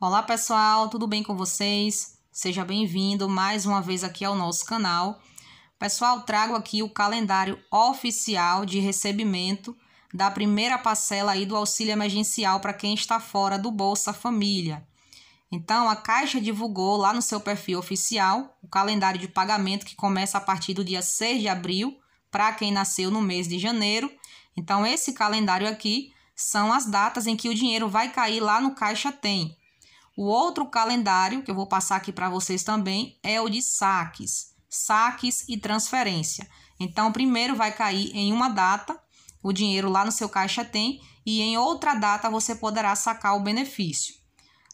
Olá pessoal, tudo bem com vocês? Seja bem-vindo mais uma vez aqui ao nosso canal. Pessoal, trago aqui o calendário oficial de recebimento da primeira parcela aí do auxílio emergencial para quem está fora do Bolsa Família. Então, a Caixa divulgou lá no seu perfil oficial o calendário de pagamento que começa a partir do dia 6 de abril para quem nasceu no mês de janeiro. Então, esse calendário aqui são as datas em que o dinheiro vai cair lá no Caixa Tem. O outro calendário que eu vou passar aqui para vocês também é o de saques, saques e transferência. Então, primeiro vai cair em uma data, o dinheiro lá no seu caixa tem, e em outra data você poderá sacar o benefício.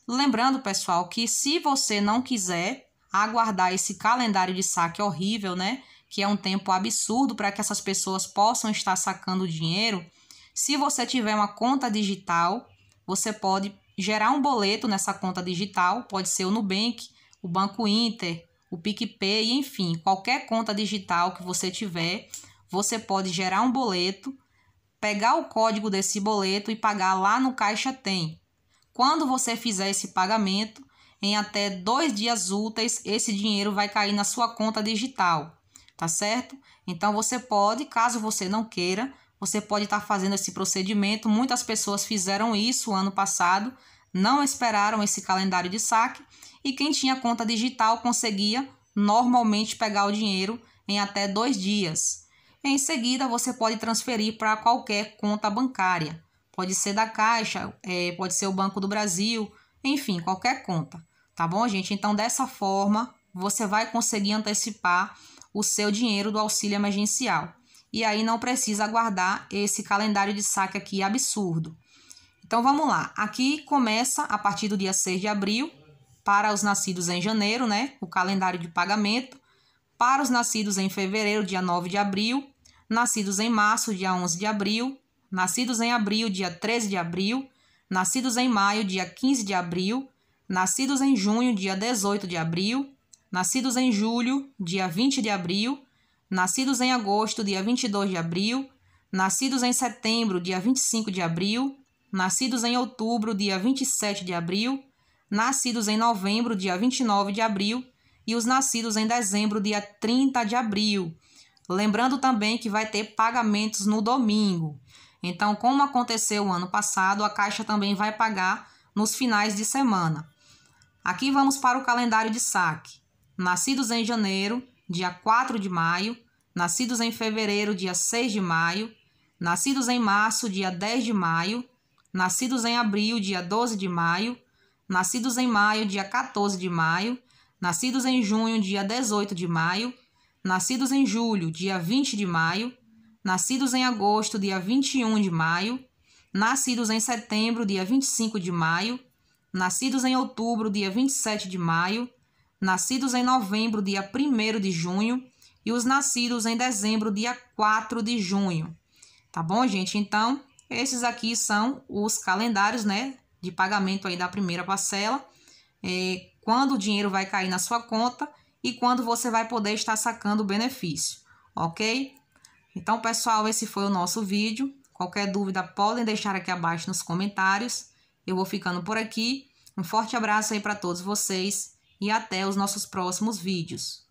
Lembrando, pessoal, que se você não quiser aguardar esse calendário de saque horrível, né? Que é um tempo absurdo para que essas pessoas possam estar sacando dinheiro. Se você tiver uma conta digital, você pode gerar um boleto nessa conta digital, pode ser o Nubank, o Banco Inter, o PicPay, enfim, qualquer conta digital que você tiver, você pode gerar um boleto, pegar o código desse boleto e pagar lá no Caixa Tem. Quando você fizer esse pagamento, em até dois dias úteis, esse dinheiro vai cair na sua conta digital, tá certo? Então você pode, caso você não queira, você pode estar tá fazendo esse procedimento. Muitas pessoas fizeram isso ano passado, não esperaram esse calendário de saque e quem tinha conta digital conseguia normalmente pegar o dinheiro em até dois dias. Em seguida, você pode transferir para qualquer conta bancária. Pode ser da Caixa, é, pode ser o Banco do Brasil, enfim, qualquer conta. Tá bom, gente? Então, dessa forma, você vai conseguir antecipar o seu dinheiro do auxílio emergencial e aí não precisa aguardar esse calendário de saque aqui absurdo. Então vamos lá, aqui começa a partir do dia 6 de abril, para os nascidos em janeiro, né, o calendário de pagamento, para os nascidos em fevereiro, dia 9 de abril, nascidos em março, dia 11 de abril, nascidos em abril, dia 13 de abril, nascidos em maio, dia 15 de abril, nascidos em junho, dia 18 de abril, nascidos em julho, dia 20 de abril, nascidos em agosto, dia 22 de abril, nascidos em setembro, dia 25 de abril, nascidos em outubro, dia 27 de abril, nascidos em novembro, dia 29 de abril, e os nascidos em dezembro, dia 30 de abril. Lembrando também que vai ter pagamentos no domingo. Então, como aconteceu o ano passado, a Caixa também vai pagar nos finais de semana. Aqui vamos para o calendário de saque. Nascidos em janeiro, dia 4 de maio, nascidos em fevereiro, dia 6 de maio, nascidos em março, dia 10 de maio, nascidos em abril, dia 12 de maio, nascidos em maio, dia 14 de maio, nascidos em junho, dia 18 de maio, nascidos em julho, dia 20 de maio, nascidos em agosto, dia 21 de maio, nascidos em setembro, dia 25 de maio, nascidos em outubro, dia 27 de maio, nascidos em novembro, dia 1 de junho, e os nascidos em dezembro, dia 4 de junho. Tá bom, gente? Então, esses aqui são os calendários, né, de pagamento aí da primeira parcela, é, quando o dinheiro vai cair na sua conta e quando você vai poder estar sacando o benefício, ok? Então, pessoal, esse foi o nosso vídeo. Qualquer dúvida, podem deixar aqui abaixo nos comentários. Eu vou ficando por aqui. Um forte abraço aí para todos vocês e até os nossos próximos vídeos.